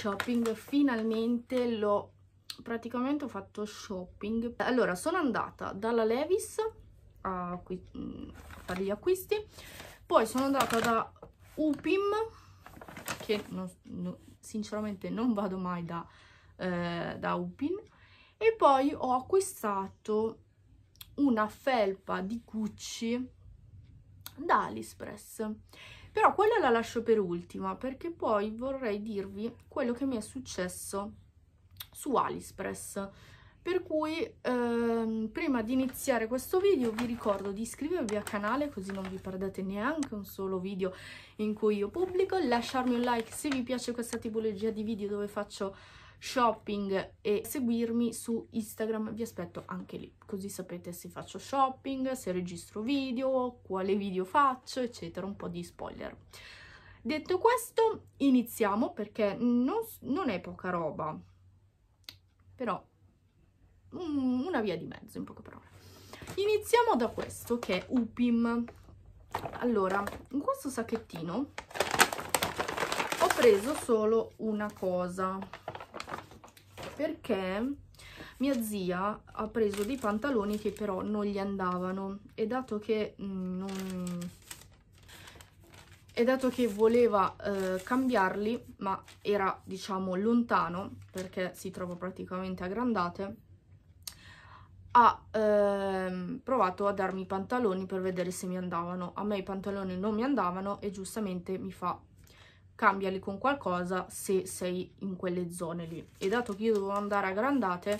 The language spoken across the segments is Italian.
shopping finalmente l'ho praticamente ho fatto shopping allora sono andata dalla Levis a, a mm, fare gli acquisti poi sono andata da Upim che non, no, sinceramente non vado mai da, eh, da Upin e poi ho acquistato una felpa di Gucci da Aliexpress però quella la lascio per ultima perché poi vorrei dirvi quello che mi è successo su Aliexpress per cui ehm, prima di iniziare questo video vi ricordo di iscrivervi al canale così non vi perdete neanche un solo video in cui io pubblico, lasciarmi un like se vi piace questa tipologia di video dove faccio shopping e seguirmi su Instagram, vi aspetto anche lì, così sapete se faccio shopping, se registro video, quale video faccio, eccetera, un po' di spoiler. Detto questo, iniziamo perché non, non è poca roba, però una via di mezzo in poche parole. Iniziamo da questo che è Upim. Allora, in questo sacchettino ho preso solo una cosa, perché mia zia ha preso dei pantaloni che però non gli andavano e dato che mm, non... E dato che voleva eh, cambiarli, ma era diciamo lontano, perché si trova praticamente a Grandate, ha ehm, provato a darmi i pantaloni per vedere se mi andavano. A me i pantaloni non mi andavano e giustamente mi fa cambiali con qualcosa se sei in quelle zone lì e dato che io dovevo andare a grandate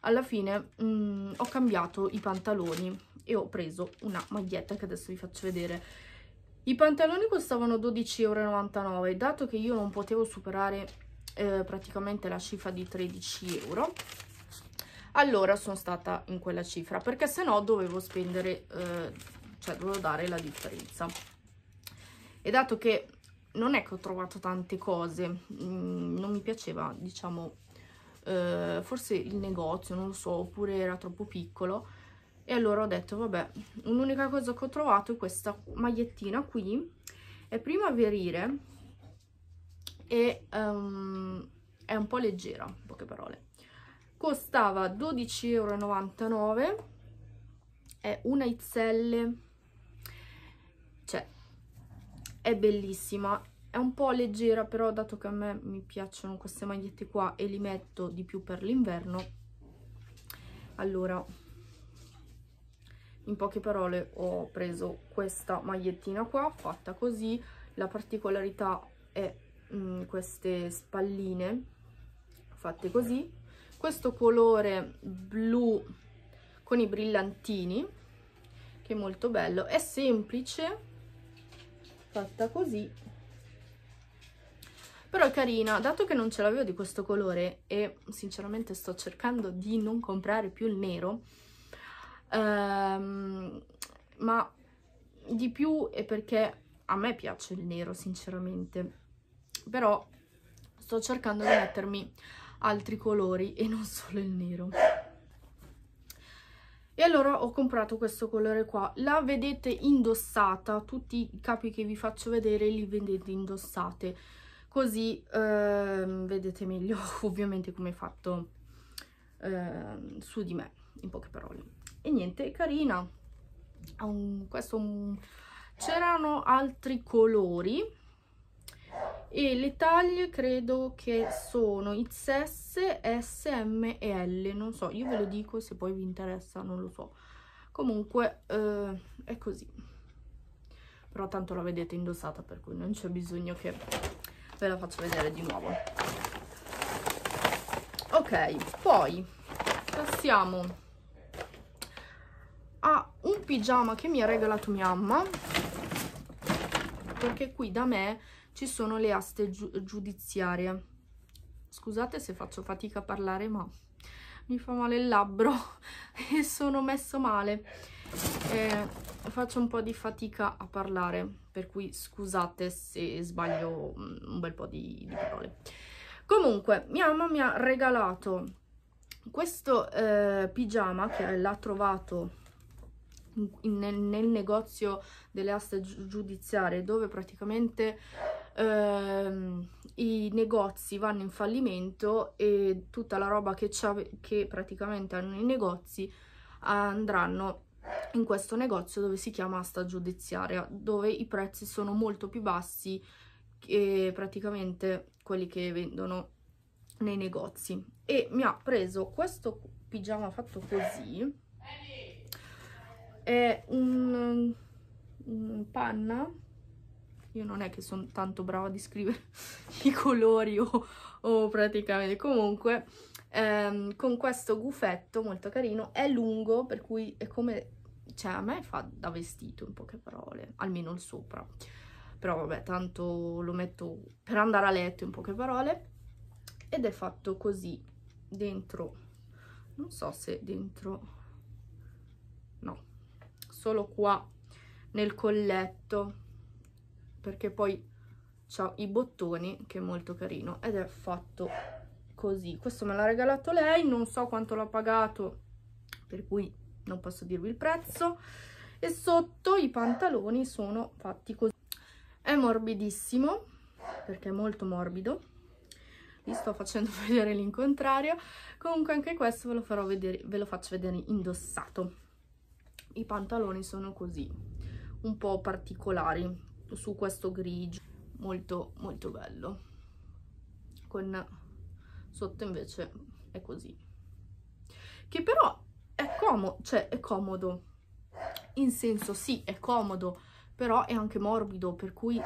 alla fine mh, mm, ho cambiato i pantaloni e ho preso una maglietta che adesso vi faccio vedere i pantaloni costavano 12,99€ dato che io non potevo superare eh, praticamente la cifra di 13 euro allora sono stata in quella cifra perché se no dovevo spendere eh, cioè dovevo dare la differenza e dato che non è che ho trovato tante cose, mm, non mi piaceva, diciamo, eh, forse il negozio, non lo so, oppure era troppo piccolo. E allora ho detto, vabbè, un'unica cosa che ho trovato è questa magliettina qui, è primaverile e um, è un po' leggera, in poche parole. Costava 12,99 euro, è una XL, cioè è bellissima è un po' leggera però dato che a me mi piacciono queste magliette qua e li metto di più per l'inverno allora in poche parole ho preso questa magliettina qua fatta così la particolarità è mh, mm, queste spalline fatte così questo colore blu con i brillantini che è molto bello è semplice fatta così però è carina dato che non ce l'avevo di questo colore e sinceramente sto cercando di non comprare più il nero ehm, ma di più è perché a me piace il nero sinceramente però sto cercando di mettermi altri colori e non solo il nero e allora ho comprato questo colore qua la vedete indossata tutti i capi che vi faccio vedere li vedete indossate così ehm, vedete meglio ovviamente come è fatto ehm, su di me in poche parole e niente è carina un, questo un... c'erano altri colori e le taglie credo che sono XS, S, M e L, non so, io ve lo dico se poi vi interessa, non lo so. Comunque eh, è così, però tanto la vedete indossata per cui non c'è bisogno che ve la faccio vedere di nuovo. Ok, poi passiamo a un pigiama che mi ha regalato mia mamma, perché qui da me ci sono le aste giu giudiziarie. Scusate se faccio fatica a parlare, ma mi fa male il labbro e sono messo male. Eh, faccio un po' di fatica a parlare, per cui scusate se sbaglio mm, un bel po' di, di parole. Comunque, mia mamma mi ha regalato questo eh, pigiama che l'ha trovato in, nel, nel, negozio delle aste giudiziarie dove praticamente ehm, i negozi vanno in fallimento e tutta la roba che, che praticamente hanno i negozi andranno in questo negozio dove si chiama asta giudiziaria, dove i prezzi sono molto più bassi che praticamente quelli che vendono nei negozi. E mi ha preso questo pigiama fatto così, è un, un panna io non è che sono tanto brava di scrivere i colori o, o praticamente comunque ehm, con questo gufetto molto carino è lungo per cui è come cioè a me fa da vestito in poche parole almeno il sopra però vabbè tanto lo metto per andare a letto in poche parole ed è fatto così dentro non so se dentro no solo qua nel colletto perché poi c'ha i bottoni che è molto carino ed è fatto così questo me l'ha regalato lei non so quanto l'ha pagato per cui non posso dirvi il prezzo e sotto i pantaloni sono fatti così è morbidissimo perché è molto morbido vi sto facendo vedere l'incontrario comunque anche questo ve lo farò vedere ve lo faccio vedere indossato i pantaloni sono così un po' particolari su questo grigio molto molto bello con sotto invece è così che però è comodo cioè è comodo in senso sì è comodo però è anche morbido per cui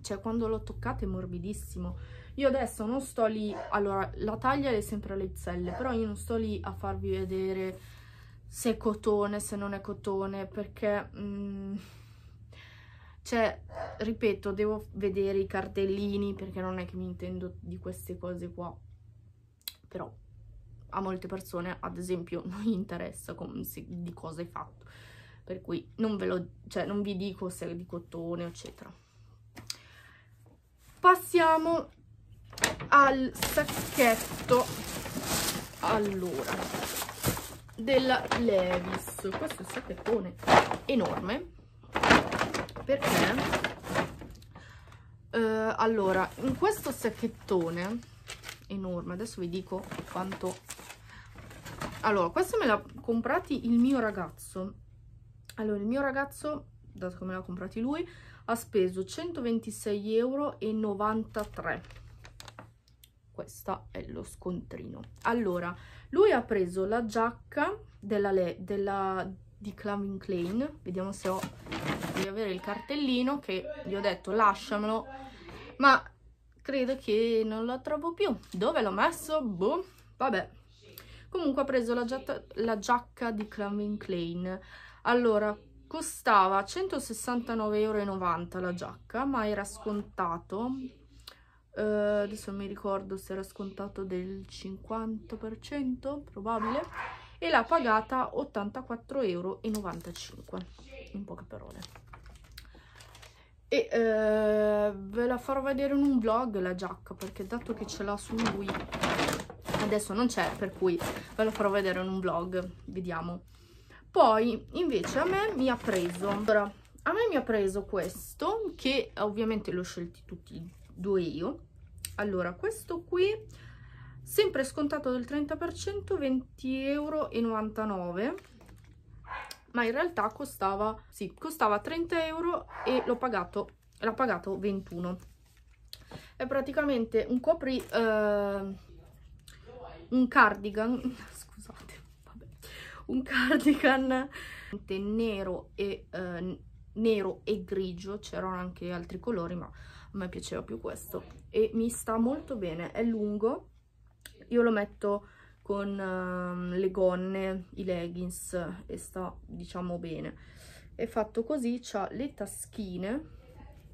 cioè quando l'ho toccato è morbidissimo io adesso non sto lì allora la taglia è sempre alle zelle però io non sto lì a farvi vedere se è cotone se non è cotone perché mh, mm, cioè, ripeto, devo vedere i cartellini perché non è che mi intendo di queste cose qua. Però a molte persone, ad esempio, non interessa se, di cosa hai fatto. Per cui non, ve lo, cioè, non vi dico se è di cotone, eccetera. Passiamo al sacchetto allora della Levis questo è un sacchettone enorme perché eh, allora in questo sacchettone enorme adesso vi dico quanto allora questo me l'ha comprati il mio ragazzo allora il mio ragazzo dato come l'ha comprati lui ha speso 126,93 euro questo è lo scontrino allora lui ha preso la giacca della, della di Calvin Klein. Vediamo se ho di avere il cartellino che gli ho detto lasciamelo. Ma credo che non lo trovo più. Dove l'ho messo? Boh, vabbè. Comunque ho preso la, giacca, la giacca di Calvin Klein. Allora, costava 169,90 euro la giacca, ma era scontato. Eh, adesso mi ricordo se era scontato del 50%, probabile e l'ha pagata 84,95 euro, in poche parole. E eh, ve la farò vedere in un vlog la giacca, perché dato che ce l'ha su lui, adesso non c'è, per cui ve la farò vedere in un vlog, vediamo. Poi, invece, a me mi ha preso... Allora, a me mi ha preso questo, che ovviamente l'ho scelto tutti e due io. Allora, questo qui sempre scontato del 30% 20,99 euro ma in realtà costava, sì, costava 30 euro e l'ho pagato, l'ha pagato 21. È praticamente un copri, eh, un cardigan, scusate, vabbè, un cardigan nero e, eh, nero e grigio, c'erano anche altri colori ma a me piaceva più questo e mi sta molto bene, è lungo io lo metto con uh, le gonne, i leggings e sta diciamo bene. È fatto così, ha le taschine,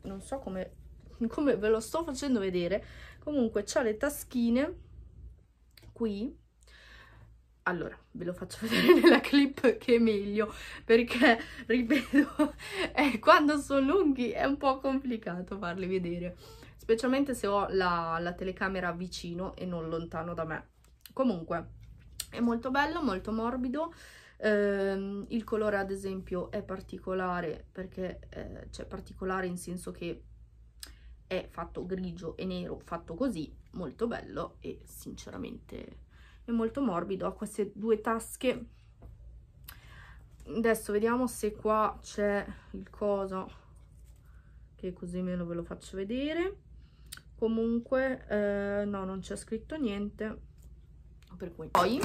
non so come, come ve lo sto facendo vedere, comunque ha le taschine qui, allora, ve lo faccio vedere nella clip che è meglio, perché, ripeto, eh, quando sono lunghi è un po' complicato farli vedere specialmente se ho la, la telecamera vicino e non lontano da me. Comunque, è molto bello, molto morbido, eh, il colore ad esempio è particolare perché eh, cioè particolare in senso che è fatto grigio e nero fatto così, molto bello e sinceramente è molto morbido, ha queste due tasche. Adesso vediamo se qua c'è il coso che così meno ve lo faccio vedere comunque eh, no non c'è scritto niente per cui poi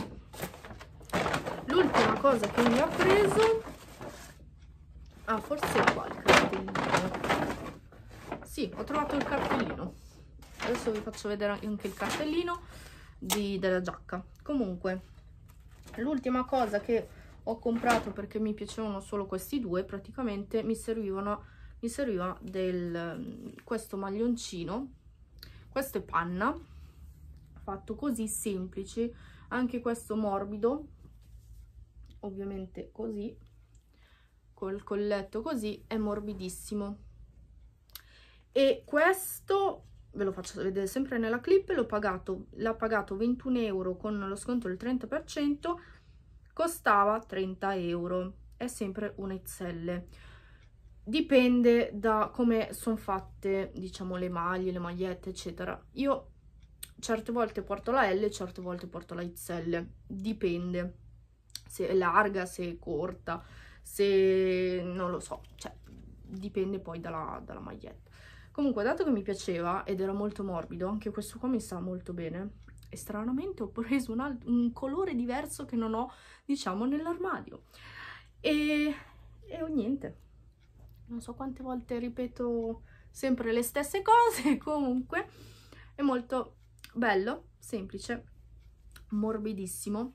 l'ultima cosa che mi ha preso ah forse è qua il cartellino sì ho trovato il cartellino adesso vi faccio vedere anche il cartellino di, della giacca comunque l'ultima cosa che ho comprato perché mi piacevano solo questi due praticamente mi servivano mi serviva del, questo maglioncino questo è panna fatto così semplice anche questo morbido ovviamente così col colletto così è morbidissimo e questo ve lo faccio vedere sempre nella clip l'ho pagato l'ha pagato 21 euro con lo sconto del 30 costava 30 euro è sempre un XL dipende da come sono fatte, diciamo, le maglie, le magliette, eccetera. Io certe volte porto la L, certe volte porto la XL, dipende se è larga, se è corta, se non lo so, cioè dipende poi dalla, dalla maglietta. Comunque, dato che mi piaceva ed era molto morbido, anche questo qua mi sta molto bene. E stranamente ho preso un, altro, un colore diverso che non ho, diciamo, nell'armadio. E, e ho niente non so quante volte ripeto sempre le stesse cose, comunque è molto bello, semplice, morbidissimo,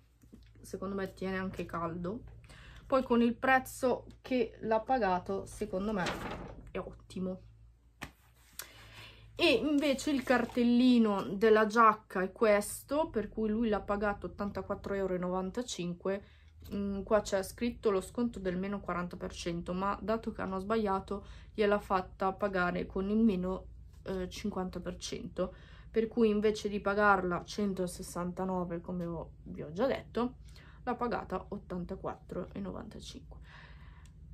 secondo me tiene anche caldo. Poi con il prezzo che l'ha pagato, secondo me è ottimo. E invece il cartellino della giacca è questo, per cui lui l'ha pagato 84,95 euro Mm, qua c'è scritto lo sconto del meno 40%, ma dato che hanno sbagliato gliel'ha fatta pagare con il meno eh, 50%, per cui invece di pagarla 169 come vi ho già detto, l'ha pagata 84,95.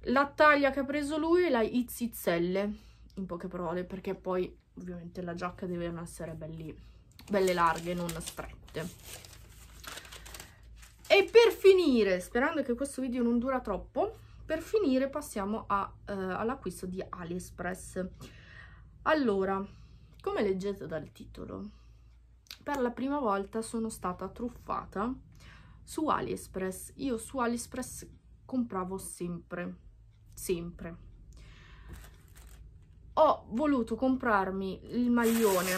La taglia che ha preso lui è la Izzizzelle, in poche parole, perché poi ovviamente la giacca deve essere belli, belle larghe, non strette. E per finire, sperando che questo video non dura troppo, per finire passiamo eh, all'acquisto di AliExpress. Allora, come leggete dal titolo, per la prima volta sono stata truffata su AliExpress. Io su AliExpress compravo sempre, sempre. Ho voluto comprarmi il maglione,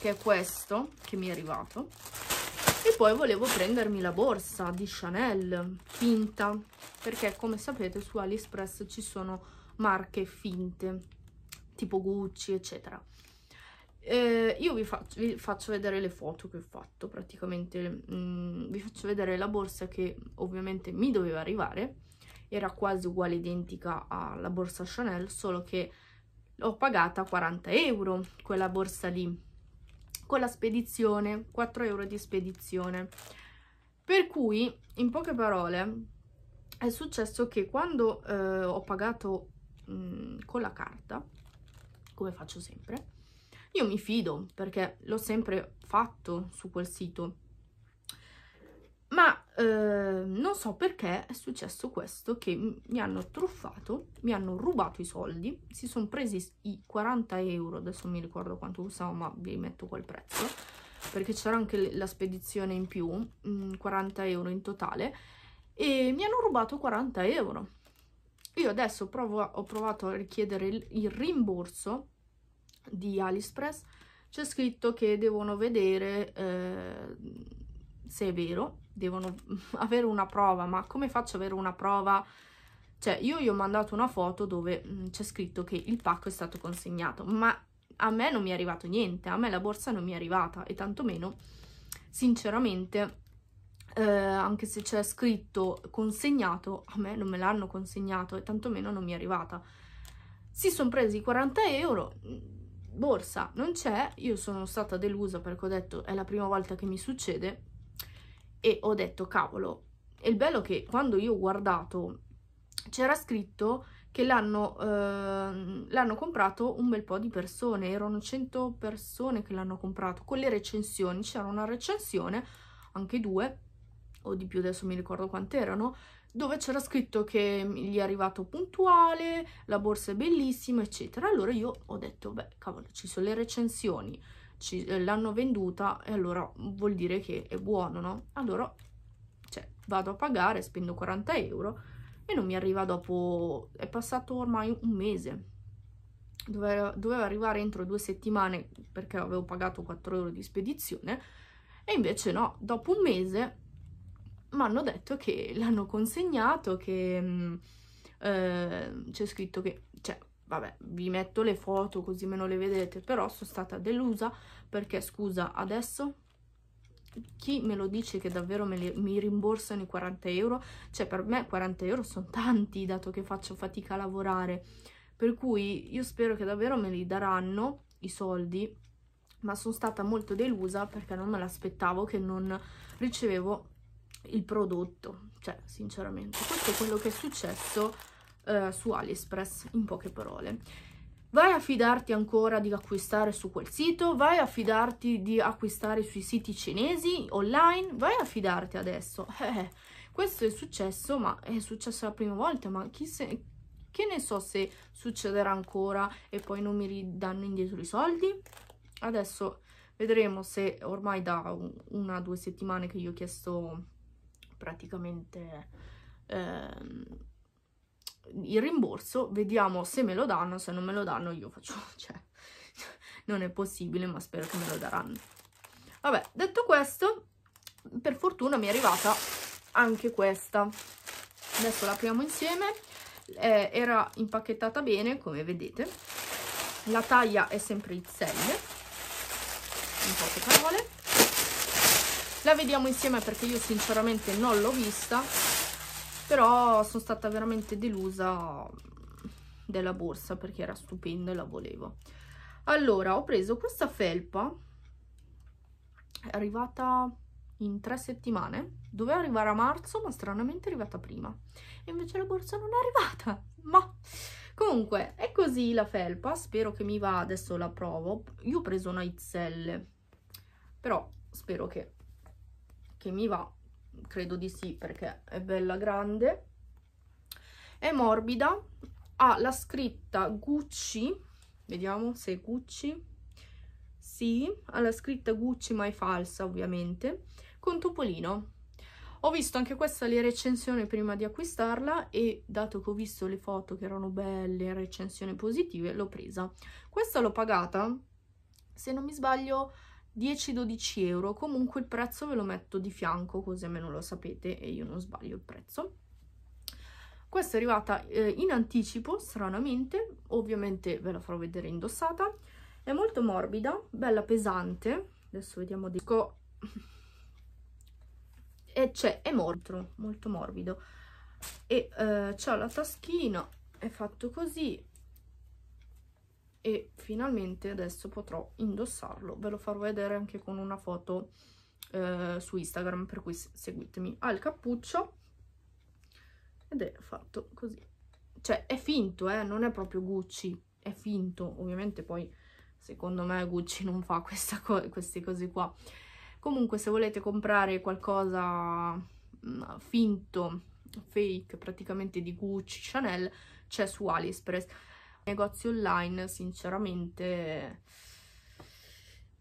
che è questo, che mi è arrivato, e poi volevo prendermi la borsa di Chanel, finta, perché come sapete su AliExpress ci sono marche finte, tipo Gucci, eccetera. Eh, io vi faccio, vi faccio, vedere le foto che ho fatto, praticamente mh, mm, vi faccio vedere la borsa che ovviamente mi doveva arrivare, era quasi uguale identica alla borsa Chanel, solo che l'ho pagata 40 euro quella borsa lì con la spedizione, 4 euro di spedizione. Per cui, in poche parole, è successo che quando eh, ho pagato mh, mm, con la carta, come faccio sempre, io mi fido perché l'ho sempre fatto su quel sito, ma Ehm, non so perché è successo questo, che mi hanno truffato, mi hanno rubato i soldi, si sono presi i 40 euro, adesso non mi ricordo quanto usavo, ma vi metto quel prezzo, perché c'era anche la spedizione in più, 40 mm, euro in totale, e mi hanno rubato 40 euro. Io adesso provo, ho provato a richiedere il, il rimborso di AliExpress, c'è scritto che devono vedere eh, se è vero, devono avere una prova, ma come faccio ad avere una prova? Cioè, io gli ho mandato una foto dove mm, c'è scritto che il pacco è stato consegnato, ma a me non mi è arrivato niente, a me la borsa non mi è arrivata e tantomeno, sinceramente, eh, anche se c'è scritto consegnato, a me non me l'hanno consegnato e tantomeno non mi è arrivata. Si sono presi 40 euro, mm, borsa non c'è, io sono stata delusa perché ho detto è la prima volta che mi succede, e ho detto cavolo. E il bello è che quando io ho guardato c'era scritto che l'hanno, eh, comprato un bel po' di persone, erano 100 persone che l'hanno comprato, con le recensioni, c'era una recensione, anche due, o di più adesso mi ricordo quante erano, dove c'era scritto che gli è arrivato puntuale, la borsa è bellissima, eccetera. Allora io ho detto, beh, cavolo, ci sono le recensioni, eh, l'hanno venduta e allora vuol dire che è buono, no? Allora cioè, vado a pagare, spendo 40 euro e non mi arriva dopo, è passato ormai un mese. Doveva, doveva arrivare entro due settimane perché avevo pagato 4 euro di spedizione e invece no, dopo un mese mi hanno detto che l'hanno consegnato, che mm, eh, c'è scritto che, cioè, vabbè, vi metto le foto così me meno le vedete, però sono stata delusa perché, scusa, adesso chi me lo dice che davvero le, mi rimborsano i 40 euro? Cioè per me 40 euro sono tanti, dato che faccio fatica a lavorare, per cui io spero che davvero me li daranno i soldi, ma sono stata molto delusa perché non me l'aspettavo che non ricevevo il prodotto, cioè sinceramente questo è quello che è successo eh, su AliExpress, in poche parole. Vai a fidarti ancora di acquistare su quel sito, vai a fidarti di acquistare sui siti cinesi online, vai a fidarti adesso. Eh, questo è successo, ma è successo la prima volta, ma chi se... che ne so se succederà ancora e poi non mi ridanno indietro i soldi? Adesso vedremo se ormai da una o due settimane che io ho chiesto praticamente... Ehm, il rimborso, vediamo se me lo danno, se non me lo danno io faccio, cioè, non è possibile, ma spero che me lo daranno. Vabbè, detto questo, per fortuna mi è arrivata anche questa. Adesso la apriamo insieme, eh, era impacchettata bene, come vedete. La taglia è sempre XL, in poche parole. La vediamo insieme perché io sinceramente non l'ho vista, però sono stata veramente delusa della borsa perché era stupenda e la volevo allora ho preso questa felpa è arrivata in tre settimane doveva arrivare a marzo ma stranamente è arrivata prima e invece la borsa non è arrivata ma comunque è così la felpa spero che mi va adesso la provo io ho preso una XL però spero che, che mi va credo di sì perché è bella grande è morbida ha la scritta Gucci vediamo se è Gucci sì, ha la scritta Gucci ma è falsa ovviamente con Topolino ho visto anche questa le recensioni prima di acquistarla e dato che ho visto le foto che erano belle, recensioni positive, l'ho presa. Questa l'ho pagata, se non mi sbaglio, 10-12 euro. Comunque il prezzo ve lo metto di fianco così almeno lo sapete e io non sbaglio il prezzo. Questa è arrivata eh, in anticipo, stranamente, ovviamente ve la farò vedere indossata. È molto morbida, bella pesante. Adesso vediamo di... E c'è, cioè, è morto, molto morbido. E eh, c'è la taschina, è fatto così, e finalmente adesso potrò indossarlo ve lo farò vedere anche con una foto eh, su Instagram per cui seguitemi ha ah, il cappuccio ed è fatto così cioè è finto eh? non è proprio Gucci è finto ovviamente poi secondo me Gucci non fa co queste cose qua comunque se volete comprare qualcosa mh, mm, finto fake praticamente di Gucci Chanel c'è su AliExpress negozi online sinceramente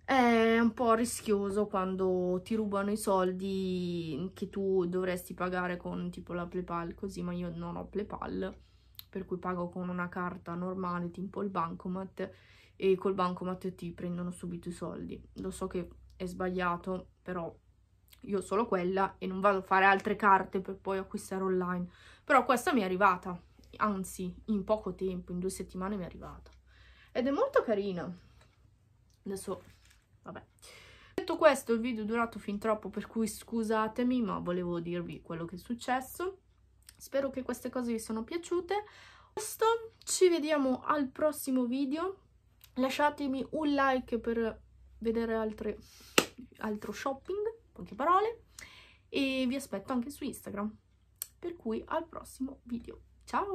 è un po' rischioso quando ti rubano i soldi che tu dovresti pagare con tipo la PayPal così ma io non ho PayPal per cui pago con una carta normale tipo il bancomat e col bancomat ti prendono subito i soldi lo so che è sbagliato però io ho solo quella e non vado a fare altre carte per poi acquistare online però questa mi è arrivata anzi in poco tempo, in due settimane mi è arrivata. Ed è molto carina. Adesso, vabbè. Detto questo, il video è durato fin troppo, per cui scusatemi, ma volevo dirvi quello che è successo. Spero che queste cose vi siano piaciute. Questo, ci vediamo al prossimo video. Lasciatemi un like per vedere altre, altro shopping, poche parole. E vi aspetto anche su Instagram. Per cui al prossimo video. 早。